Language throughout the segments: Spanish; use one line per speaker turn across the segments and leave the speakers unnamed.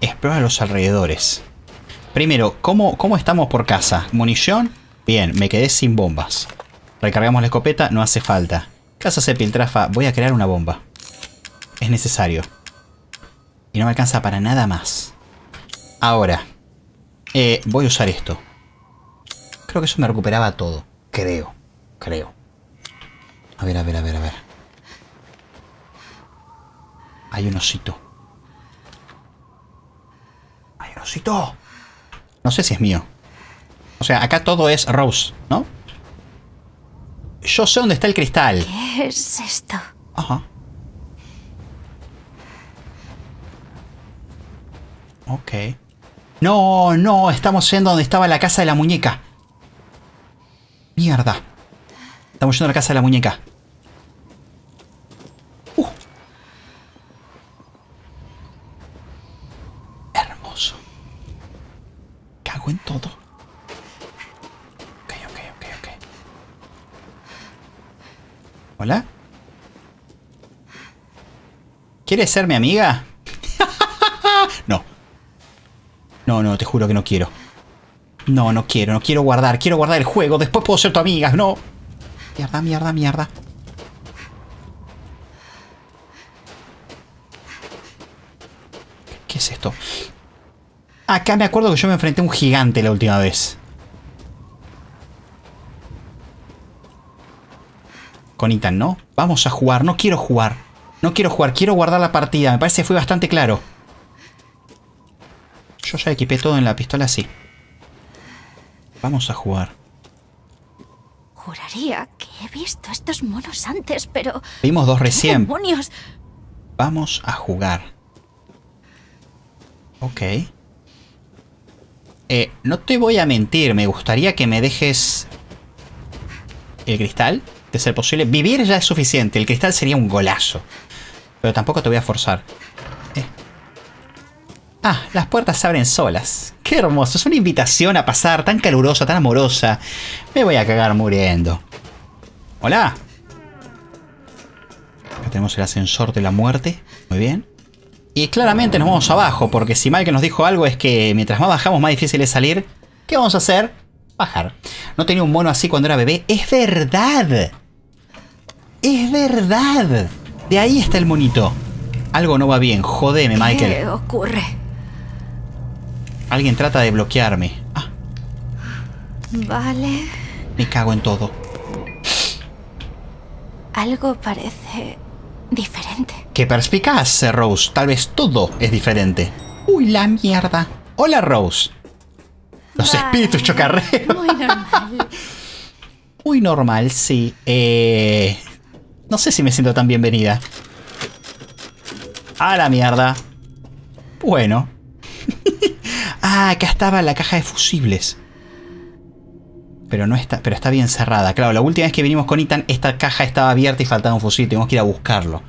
Explora los alrededores. Primero, ¿cómo, estamos por casa? ¿Munición? Bien, me quedé sin bombas. Recargamos la escopeta, no hace falta. Casa se piltrafa, voy a crear una bomba. Es necesario. Y no me alcanza para nada más. Ahora, eh, voy a usar esto. Creo que eso me recuperaba todo. Creo, creo. A ver, a ver, a ver, a ver. Hay un osito. No sé si es mío. O sea, acá todo es Rose, ¿no? Yo sé dónde está el cristal. ¿Qué es esto? Ajá. Ok. No, no, estamos yendo donde estaba la casa de la muñeca. Mierda. Estamos yendo a la casa de la muñeca. Uh. Hermoso en todo. Ok, ok, ok, ok. ¿Hola? ¿Quieres ser mi amiga? no. No, no, te juro que no quiero. No, no quiero, no quiero guardar. Quiero guardar el juego. Después puedo ser tu amiga. No. Mierda, mierda, mierda. ¿Qué es esto? Acá me acuerdo que yo me enfrenté a un gigante la última vez. Con ¿no? Vamos a jugar, no quiero jugar. No quiero jugar, quiero guardar la partida. Me parece que fue bastante claro. Yo ya equipé todo en la pistola, sí. Vamos a jugar. Juraría que he visto estos monos antes, pero... Vimos dos recién. Vamos a jugar. Ok. Eh, no te voy a mentir, me gustaría que me dejes el cristal, de ser posible. Vivir ya es suficiente, el cristal sería un golazo. Pero tampoco te voy a forzar. Eh. Ah, las puertas se abren solas. Qué hermoso, es una invitación a pasar tan calurosa, tan amorosa. Me voy a cagar muriendo. Hola. Acá tenemos el ascensor de la muerte. Muy bien. Y claramente nos vamos abajo, porque si Michael nos dijo algo es que mientras más bajamos más difícil es salir. ¿Qué vamos a hacer? Bajar. No tenía un mono así cuando era bebé. ¡Es verdad! ¡Es verdad! De ahí está el monito. Algo no va bien. Jodeme, Michael. ¿Qué ocurre? Alguien trata de bloquearme. Ah. Vale. Me cago en todo. Algo parece diferente. ¡Qué perspicaz, eh, Rose! Tal vez todo es diferente. ¡Uy, la mierda! Hola, Rose. Los espíritus chocarreros. Muy normal. Muy normal, sí. Eh, no sé si me siento tan bienvenida. A la mierda. Bueno. ah, acá estaba la caja de fusibles. Pero no está, pero está bien cerrada. Claro, la última vez que vinimos con Itan, esta caja estaba abierta y faltaba un fusil, Tenemos que ir a buscarlo.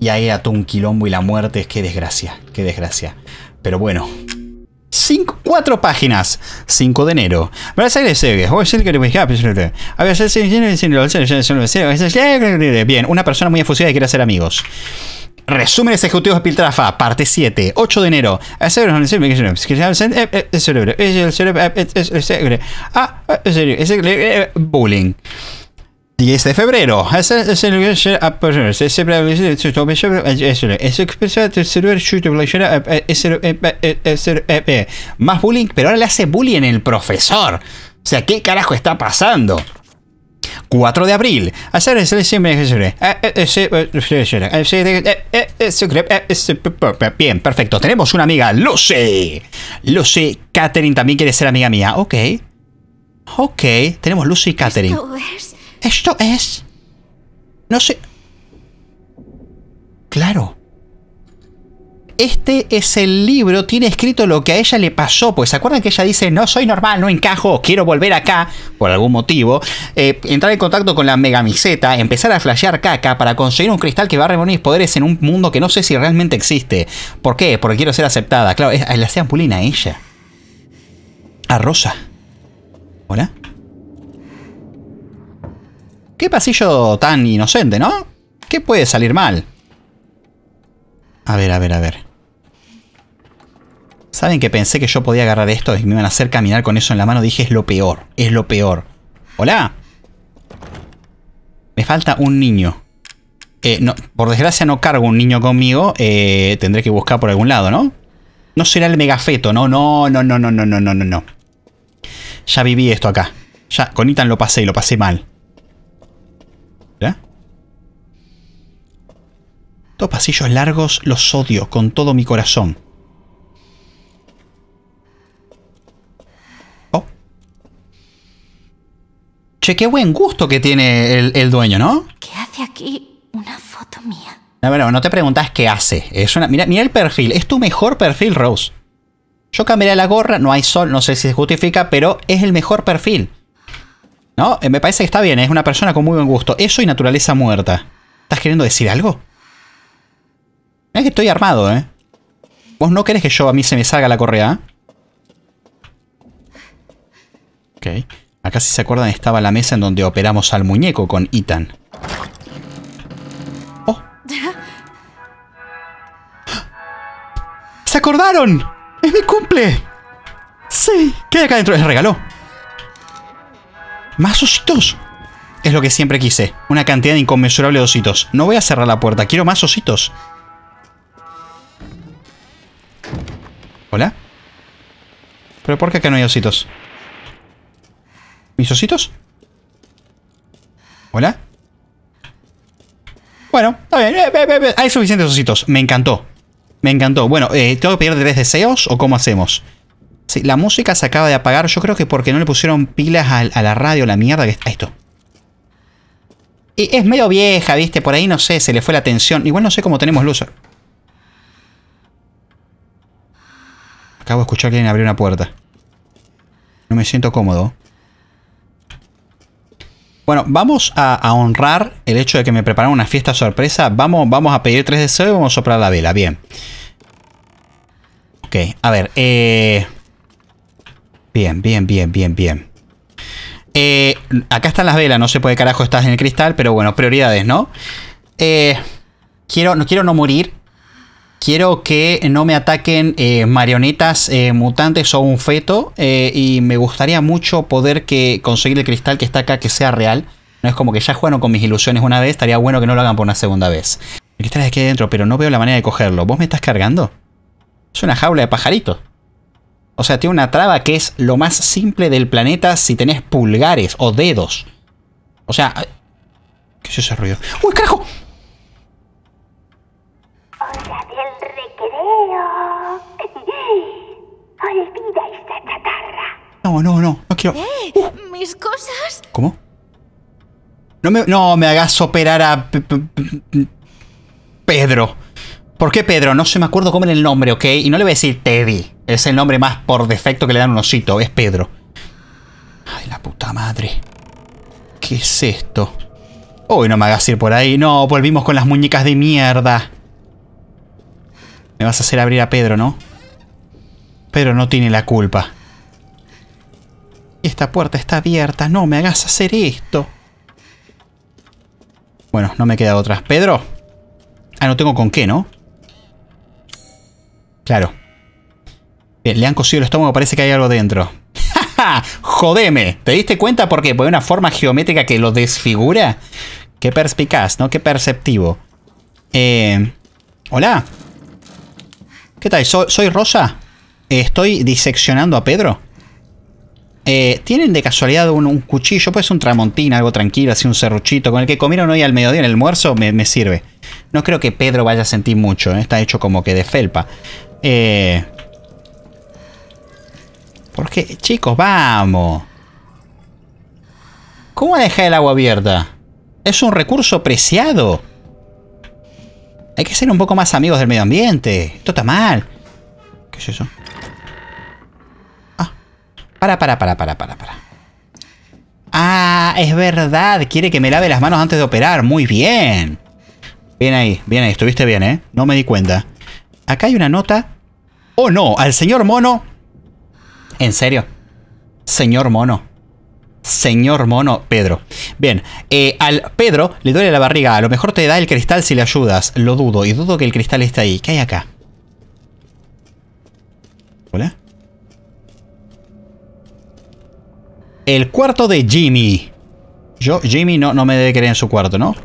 Y ahí era un quilombo y la muerte, Qué desgracia, qué desgracia. Pero bueno. Cinco, cuatro páginas. 5 de enero. Bien, una persona muy efusiva que quiere hacer amigos. Resumen ejecutivos de Piltrafa, parte 7, 8 de enero. Es Ah, Bullying. 10 de febrero. Más bullying, pero ahora le hace bullying el profesor. O sea, ¿qué carajo está pasando? 4 de abril. Hacer Bien, perfecto. Tenemos una amiga. Lucy. Lucy Catherine también quiere ser amiga mía. Ok. Ok. Tenemos Lucy y Esto es... No sé... Claro este es el libro, tiene escrito lo que a ella le pasó, pues se acuerdan que ella dice, no soy normal, no encajo, quiero volver acá, por algún motivo, eh, entrar en contacto con la megamiseta, empezar a flashear caca para conseguir un cristal que va a reunir mis poderes en un mundo que no sé si realmente existe. ¿Por qué? Porque quiero ser aceptada. Claro, es, le hacían a ella. A Rosa. ¿Hola? Qué pasillo tan inocente, ¿no? ¿Qué puede salir mal? A ver, a ver, a ver. ¿Saben que pensé que yo podía agarrar esto y me iban a hacer caminar con eso en la mano? Dije, es lo peor, es lo peor. ¡Hola! Me falta un niño. Eh, por desgracia no cargo un niño conmigo. Eh, tendré que buscar por algún lado, ¿no? No será el megafeto, ¿no? No, no, no, no, no, no, no, no. Ya viví esto acá. Ya, con Itan lo pasé y lo pasé mal. ¿Ya? Estos pasillos largos los odio con todo mi corazón. Che, qué buen gusto que tiene el, dueño, ¿no? ¿Qué hace aquí una foto mía? No, bueno, no te preguntas qué hace. Es una, mira, mira el perfil. Es tu mejor perfil, Rose. Yo cambiaré la gorra, no hay sol, no sé si se justifica, pero es el mejor perfil. ¿No? Eh, me parece que está bien, es una persona con muy buen gusto. Eso y naturaleza muerta. ¿Estás queriendo decir algo? Es que estoy armado, ¿eh? ¿Vos no querés que yo a mí se me salga la correa? ¿eh? Ok. Acá si se acuerdan estaba la mesa en donde operamos al muñeco con Ethan. ¡Oh! ¡Se acordaron! ¡Es mi cumple! ¡Sí! ¿Qué hay acá dentro? Les regaló. ¡Más ositos! Es lo que siempre quise. Una cantidad inconmensurable de ositos. No voy a cerrar la puerta. Quiero más ositos. ¿Hola? ¿Pero por qué acá no hay ositos? ¿Mis ositos? ¿Hola? Bueno, está bien. Eh, eh, eh, hay suficientes ositos. Me encantó. Me encantó. Bueno, eh, ¿tengo que pedir tres deseos o cómo hacemos? Sí, la música se acaba de apagar. Yo creo que porque no le pusieron pilas a, la radio, la mierda que está esto. Y es medio vieja, ¿viste? Por ahí no sé, se le fue la atención. Igual no sé cómo tenemos luz. Acabo de escuchar que alguien abrió una puerta. No me siento cómodo. Bueno, vamos a, honrar el hecho de que me prepararon una fiesta sorpresa. Vamos, vamos a pedir tres deseos y vamos a soplar la vela. Bien. Ok, a ver. Bien, bien, bien, bien, bien. acá están las velas, no sé por qué carajo estás en el cristal, pero bueno, prioridades, ¿no? quiero, no quiero no morir quiero que no me ataquen eh, marionetas eh, mutantes o un feto eh, y me gustaría mucho poder que conseguir el cristal que está acá que sea real. No es como que ya jugaron con mis ilusiones una vez, estaría bueno que no lo hagan por una segunda vez. El cristal es aquí adentro, pero no veo la manera de cogerlo. ¿Vos me estás cargando? Es una jaula de pajaritos. O sea, tiene una traba que es lo más simple del planeta si tenés pulgares o dedos. O sea... ¿Qué es ese ruido? ¡Uy, carajo! No, no, no, no quiero. ¿Eh? ¿Mis cosas? ¿Cómo? No me, no me hagas operar a Pedro. ¿Por qué Pedro? No se me acuerdo cómo era el nombre, ¿ok? Y no le voy a decir Teddy. Es el nombre más por defecto que le dan un osito. Es Pedro. Ay, la puta madre. ¿Qué es esto? Uy, no me hagas ir por ahí. No, volvimos con las muñecas de mierda. Me vas a hacer abrir a Pedro, ¿no? pero no tiene la culpa. Esta puerta está abierta, no me hagas hacer esto. Bueno, no me queda otra. Pedro. Ah, no tengo con qué, ¿no? Claro. le han cosido el estómago, parece que hay algo dentro. jodeme ¿Te diste cuenta por qué? ¿Por una forma geométrica que lo desfigura? Qué perspicaz, ¿no? Qué perceptivo. Eh, Hola. ¿Qué tal? soy Rosa? estoy diseccionando a Pedro. Eh, ¿Tienen de casualidad un, cuchillo? Pues un tramontín, algo tranquilo, así un serruchito, con el que comieron hoy al mediodía en el almuerzo, me, sirve. No creo que Pedro vaya a sentir mucho, ¿eh? está hecho como que de felpa. Eh, porque, chicos, vamos. ¿Cómo dejar el agua abierta? Es un recurso preciado. Hay que ser un poco más amigos del medio ambiente. Esto está mal. ¿Qué es eso? Para, para, para, para, para, para. Ah, es verdad. Quiere que me lave las manos antes de operar. Muy bien. Bien ahí, bien ahí. Estuviste bien, ¿eh? No me di cuenta. Acá hay una nota. Oh, no. Al señor mono. En serio. Señor mono. Señor mono Pedro. Bien, eh, al Pedro le duele la barriga. A lo mejor te da el cristal si le ayudas. Lo dudo. Y dudo que el cristal esté ahí. ¿Qué hay acá? ¿Hola? El cuarto de Jimmy. Yo, Jimmy, no, no me debe querer en su cuarto, ¿no?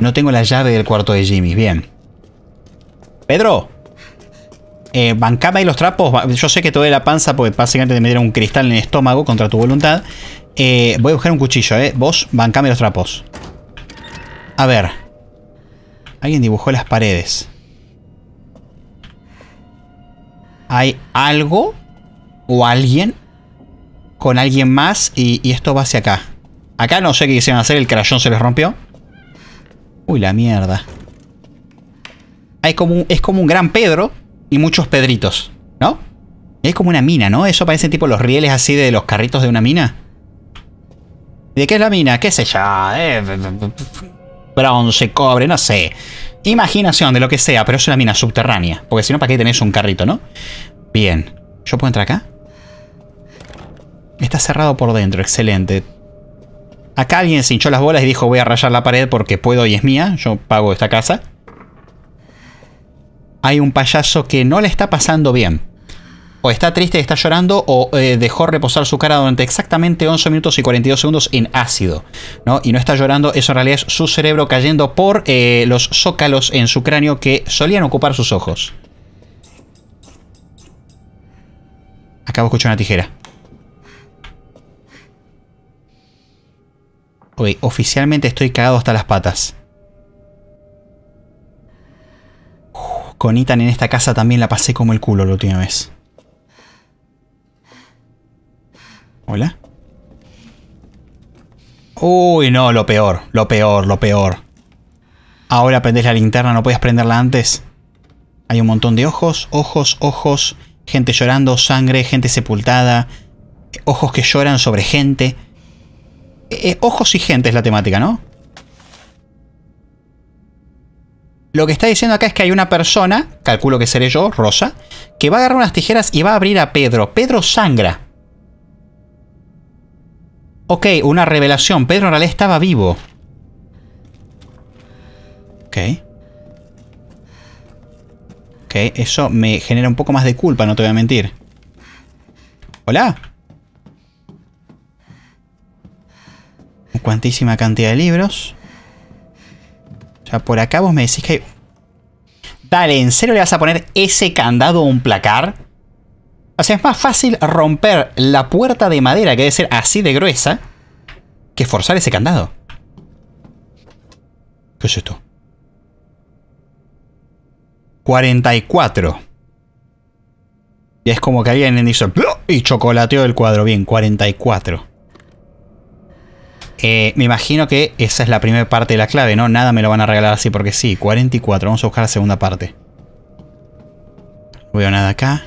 No tengo la llave del cuarto de Jimmy. Bien. Pedro. Eh, bancame y los trapos. Yo sé que te doy la panza porque básicamente te me dieron un cristal en el estómago contra tu voluntad. Eh, voy a buscar un cuchillo, ¿eh? Vos, bancame los trapos. A ver. Alguien dibujó las paredes. ¿Hay algo o alguien con alguien más y, esto va hacia acá. Acá no sé qué quisieron hacer, el crayón se les rompió. Uy, la mierda. es como un gran Pedro y muchos Pedritos, ¿no? Es como una mina, ¿no? Eso parece tipo los rieles así de los carritos de una mina. ¿De qué es la mina? ¿Qué sé yo? Eh, bronce, cobre, no sé. Imaginación de lo que sea, pero es una mina subterránea. Porque si no, ¿para qué tenés un carrito, no? Bien. ¿Yo puedo entrar acá? Está cerrado por dentro, excelente. Acá alguien se hinchó las bolas y dijo voy a rayar la pared porque puedo y es mía, yo pago esta casa. Hay un payaso que no le está pasando bien. O está triste, está llorando, o eh, dejó reposar su cara durante exactamente 11 minutos y 42 segundos en ácido. ¿no? Y no está llorando, eso en realidad es su cerebro cayendo por eh, los zócalos en su cráneo que solían ocupar sus ojos. Acabo de escuchar una tijera. Ok, oficialmente estoy cagado hasta las patas. con Ethan en esta casa también la pasé como el culo la última vez. ¿Hola? Uy, no, lo peor, lo peor, lo peor. Ahora prendes la linterna, ¿no podías prenderla antes? Hay un montón de ojos, ojos, ojos, gente llorando, sangre, gente sepultada, ojos que lloran sobre gente. Eh, eh, ojos y gente es la temática, ¿no? Lo que está diciendo acá es que hay una persona, calculo que seré yo, Rosa, que va a agarrar unas tijeras y va a abrir a Pedro. Pedro sangra. Ok, una revelación. Pedro en realidad estaba vivo. Ok. Ok, eso me genera un poco más de culpa, no te voy a mentir. Hola. cuantísima cantidad de libros. O sea, por acá vos me decís que Dale, ¿en serio le vas a poner ese candado a un placar? O sea, es más fácil romper la puerta de madera que debe ser así de gruesa que forzar ese candado. ¿Qué es esto? 44. Y es como que alguien dice y chocolateó el cuadro. Bien, 44. Eh, me imagino que esa es la primera parte de la clave, ¿no? Nada me lo van a regalar así porque sí. 44. Vamos a buscar la segunda parte. No veo nada acá.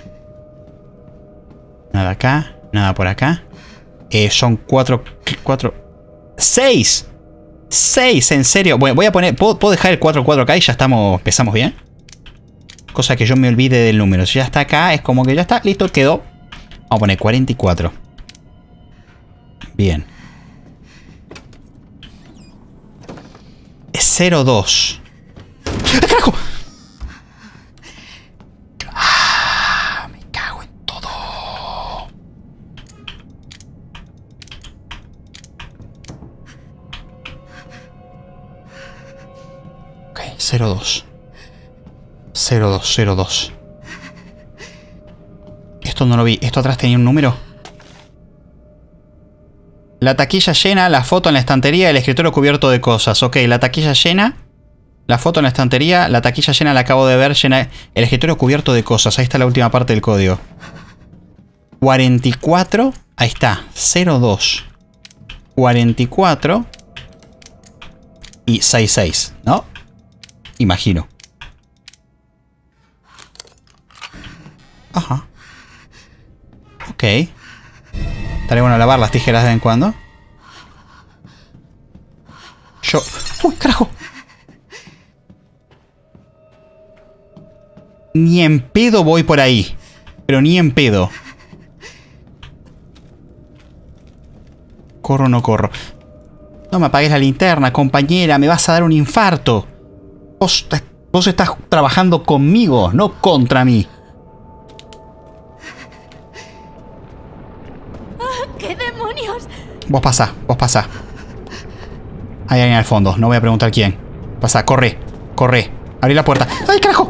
Nada acá. Nada por acá. Eh, son cuatro... Cuatro... ¡Seis! ¡Seis! ¿En serio? Bueno, voy a poner... ¿Puedo, dejar el 4-4 acá y ya estamos... Empezamos bien? Cosa que yo me olvide del número. Si ya está acá, es como que ya está. Listo, quedó. Vamos a poner 44. Bien. 02. ¡Ah, me cago en todo! Ok, 02. 0202. Esto no lo vi. ¿Esto atrás tenía un número? La taquilla llena, la foto en la estantería, el escritorio cubierto de cosas. Ok, la taquilla llena, la foto en la estantería, la taquilla llena, la acabo de ver, llena. El escritorio cubierto de cosas. Ahí está la última parte del código. 44, ahí está, 02. 44 y 66, ¿no? Imagino. Ajá. Ok. Estaré bueno lavar las tijeras de vez en cuando. Yo... ¡Uy, carajo! Ni en pedo voy por ahí. Pero ni en pedo. ¿Corro o no corro? No me apagues la linterna, compañera. Me vas a dar un infarto. vos estás trabajando conmigo, no contra mí. Vos pasá, vos pasá. Hay alguien al fondo, no voy a preguntar quién. Pasa, corre, corre. Abrí la puerta. ¡Ay, carajo!